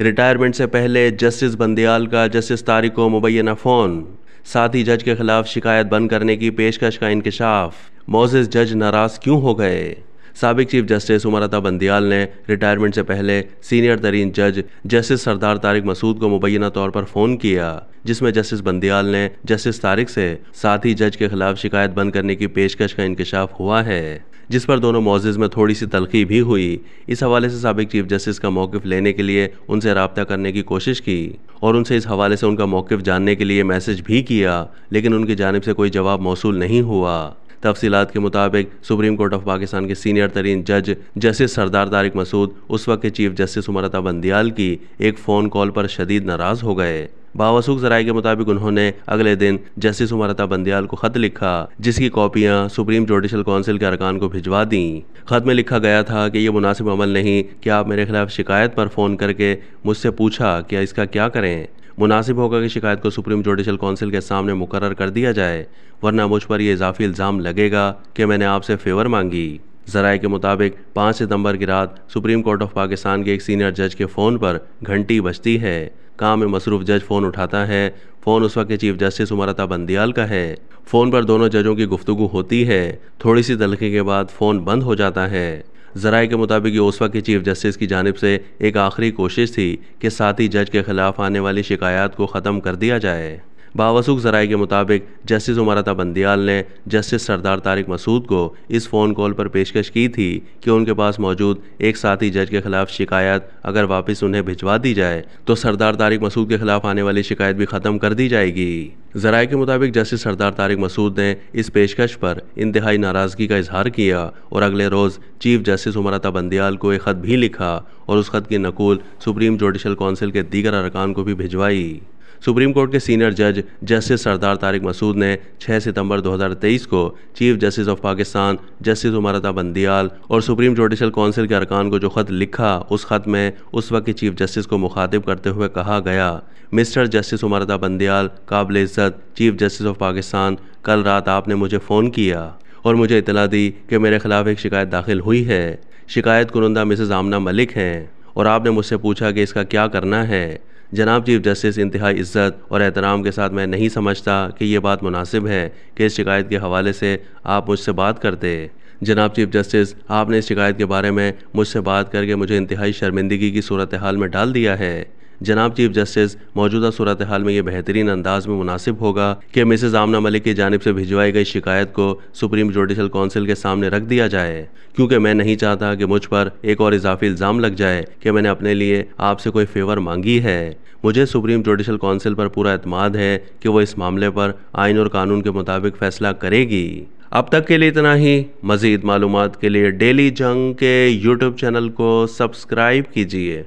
retirement से पहले justice Bandial का जस्टिस तारिक को मुबैना फ़ोन साथ ही जज के खिलाफ शिकायत बंद करने की पेशकश का इंकशाफ मोजिस जज नाराज क्यों हो गए सबक चीफ जस्टिस उमर अता बंदियाल ने रिटायरमेंट से पहले सीनियर तरीन जज जस्टिस सरदार तारिक मसूद को मुबैना तौर पर फ़ोन किया जिसमें जस्टिस बंदियाल ने जस्टिस तारिक से साथ ही जज के खिलाफ शिकायत बंद करने की पेशकश का इंकशाफ हुआ है जिस पर दोनों मोजिज में थोड़ी सी तलखी भी हुई इस हवाले से सबक चीफ जस्टिस का मौक़ लेने के लिए उनसे रबता करने की कोशिश की और उनसे इस हवाले से उनका मौक़ जानने के लिए मैसेज भी किया लेकिन उनकी जानब से कोई जवाब मौसू नहीं हुआ तफसीत के मुताबिक सुप्रीम कोर्ट ऑफ पाकिस्तान के सीनियर तरीन जज जस्टिस सरदार तारिक मसूद उस वक्त के चीफ जस्टिस उमरता बंदियाल की एक फ़ोन कॉल पर शदीद नाराज़ हो गए बावसुख जराये के मुताबिक उन्होंने अगले दिन जस्टिस उमरता बंदियाल को खत लिखा जिसकी कॉपियां सुप्रीम जुडिशल काउंसिल के अरकान को भिजवा दी खत में लिखा गया था कि यह मुनासिब अमल नहीं कि आप मेरे खिलाफ शिकायत पर फ़ोन करके मुझसे पूछा कि इसका क्या करें मुनासिब होगा कि शिकायत को सुप्रीम जुडिशल काउंसिल के सामने मुकर कर दिया जाए वरना मुझ पर यह इजाफी इल्ज़ाम लगेगा कि मैंने आपसे फेवर मांगी जराए के मुताबिक 5 सितंबर की रात सुप्रीम कोर्ट ऑफ पाकिस्तान के एक सीनियर जज के फ़ोन पर घंटी बजती है काम में मसरूफ जज फ़ोन उठाता है फ़ोन उस वक्त के चीफ जस्टिस उमरता बंदियाल का है फ़ोन पर दोनों जजों की गुफ्तु होती है थोड़ी सी तलखी के बाद फ़ोन बंद हो जाता है जराए के मुताबिक ये उस वक्त के चीफ जस्टिस की जानब से एक आखिरी कोशिश थी कि साथी जज के खिलाफ आने वाली शिकायत को ख़त्म कर दिया जाए बावसुख जराए के मुताबिक जस्टिस उमरता बंदियाल ने जस्टिस सरदार तारिक मसूद को इस फ़ोन कॉल पर पेशकश की थी कि उनके पास मौजूद एक साथी जज के खिलाफ शिकायत अगर वापस उन्हें भिजवा दी जाए तो सरदार तारिक मसूद के खिलाफ आने वाली शिकायत भी ख़त्म कर दी जाएगी जराए के मुताबिक जस्टिस सरदार तारिक मसूद ने इस पेशकश पर इंतहाई नाराज़गी का इजहार किया और अगले रोज़ चीफ जस्टिस उमरता बंदियाल को एक ख़त भी लिखा और उस खत की नकूल सुप्रीम जुडिशल काउंसिल के दीगर अरकान को भी भिजवाई सुप्रीम कोर्ट के सीनियर जज जस्टिस सरदार तारिक मसूद ने 6 सितंबर 2023 को chief justice of Pakistan justice Umar Ata Bandial और सुप्रीम जुडिशल काउंसिल के अरकान को जो खत लिखा उस खत में उस वक्त के चीफ जस्टिस को मुखातिब करते हुए कहा गया मिस्टर जस्टिस उमरता बंदियाल काबिल इज़्ज़त चीफ जस्टिस ऑफ पाकिस्तान कल रात आपने मुझे फ़ोन किया और मुझे इतला दी कि मेरे खिलाफ एक शिकायत दाखिल हुई है शिकायत कुनंदा मिसेज आमना मलिक हैं और आपने मुझसे पूछा कि इसका क्या करना है जनाब चीफ जस्टिस इंतहा इज़्ज़त और एहतराम के साथ मैं नहीं समझता कि यह बात मुनासिब है कि इस शिकायत के हवाले से आप मुझसे बात करते जनाब चीफ जस्टिस आपने इस शिकायत के बारे में मुझसे बात करके मुझे इंतहाई शर्मिंदगी की सूरत हाल में डाल दिया है जनाब चीफ जस्टिस मौजूदा सूरत हाल में ये बेहतरीन अंदाज में मुनासिब होगा कि मिसेज आमना मलिक की जानब से भिजवाई गई शिकायत को सुप्रीम जुडिशल काउंसिल के सामने रख दिया जाए क्योंकि मैं नहीं चाहता कि मुझ पर एक और इजाफी इल्ज़ाम लग जाए कि मैंने अपने लिए आपसे कोई फेवर मांगी है मुझे सुप्रीम जुडिशल काउंसिल पर पूरा अतमाद है कि वो इस मामले पर आइन और कानून के मुताबिक फैसला करेगी अब तक के लिए इतना ही मज़ीद मालूम के लिए डेली जंग के यूट्यूब चैनल को सब्सक्राइब कीजिए